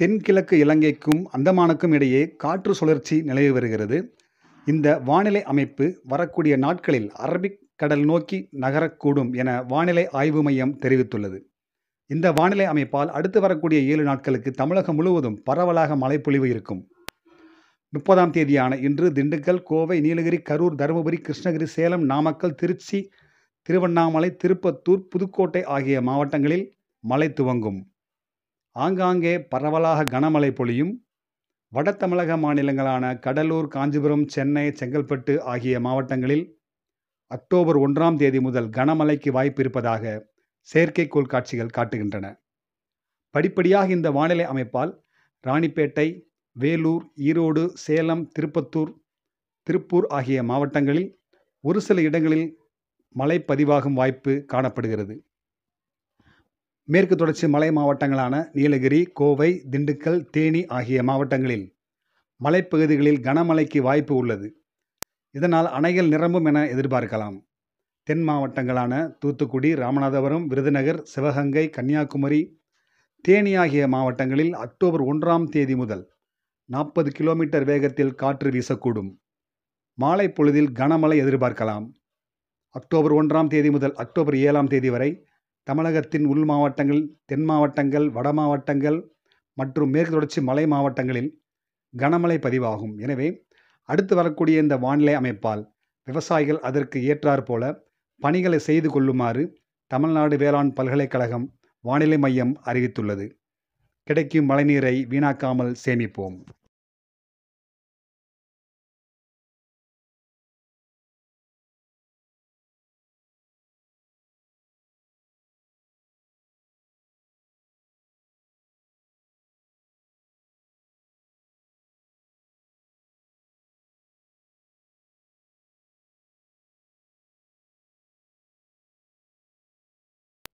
தென்கிழக்கு இலங்கைக்கும் அந்தமானுக்கும் இடையே காற்று சுழற்சி நிலவி வருகிறது இந்த வானிலை அமைப்பு வரக்கூடிய நாட்களில் அரபிக் கடல் நோக்கி நகரக்கூடும் என வானிலை ஆய்வு மையம் தெரிவித்துள்ளது இந்த வானிலை அமைப்பால் அடுத்து வரக்கூடிய ஏழு நாட்களுக்கு தமிழகம் முழுவதும் பரவலாக மழைப்பொழிவு இருக்கும் முப்பதாம் தேதியான இன்று திண்டுக்கல் கோவை நீலகிரி கரூர் தருமபுரி கிருஷ்ணகிரி சேலம் நாமக்கல் திருச்சி திருவண்ணாமலை திருப்பத்தூர் புதுக்கோட்டை ஆகிய மாவட்டங்களில் மழை துவங்கும் ஆங்காங்கே பரவலாக கனமழை பொழியும் வட தமிழக மாநிலங்களான கடலூர் காஞ்சிபுரம் சென்னை செங்கல்பட்டு ஆகிய மாவட்டங்களில் அக்டோபர் ஒன்றாம் தேதி முதல் கனமழைக்கு வாய்ப்பு இருப்பதாக செயற்கைக்கோள் காட்சிகள் காட்டுகின்றன படிப்படியாக இந்த வானிலை அமைப்பால் ராணிப்பேட்டை வேலூர் ஈரோடு சேலம் திருப்பத்தூர் திருப்பூர் ஆகிய மாவட்டங்களில் ஒரு சில இடங்களில் மழை பதிவாகும் வாய்ப்பு காணப்படுகிறது மேற்கு தொடர்ச்சி மலை மாவட்டங்களான நீலகிரி கோவை திண்டுக்கல் தேனி ஆகிய மாவட்டங்களில் மலைப்பகுதிகளில் கனமழைக்கு வாய்ப்பு உள்ளது இதனால் அணைகள் நிரம்பும் என எதிர்பார்க்கலாம் தென் மாவட்டங்களான தூத்துக்குடி ராமநாதபுரம் விருதுநகர் சிவகங்கை கன்னியாகுமரி தேனி ஆகிய மாவட்டங்களில் அக்டோபர் ஒன்றாம் தேதி முதல் நாற்பது கிலோமீட்டர் வேகத்தில் காற்று வீசக்கூடும் மாலை பொழுதில் கனமழை எதிர்பார்க்கலாம் அக்டோபர் ஒன்றாம் தேதி முதல் அக்டோபர் ஏழாம் தேதி வரை தமிழகத்தின் உள் மாவட்டங்கள் தென் மாவட்டங்கள் வட மாவட்டங்கள் மற்றும் மேற்கு தொடர்ச்சி மலை மாவட்டங்களில் கனமழை பதிவாகும் எனவே அடுத்து வரக்கூடிய இந்த வானிலை அமைப்பால் விவசாயிகள் அதற்கு ஏற்றாற்போல பணிகளை செய்து கொள்ளுமாறு தமிழ்நாடு வேளாண் பல்கலைக்கழகம் வானிலை மையம் அறிவித்துள்ளது கிடைக்கும் மழைநீரை வீணாக்காமல் சேமிப்போம்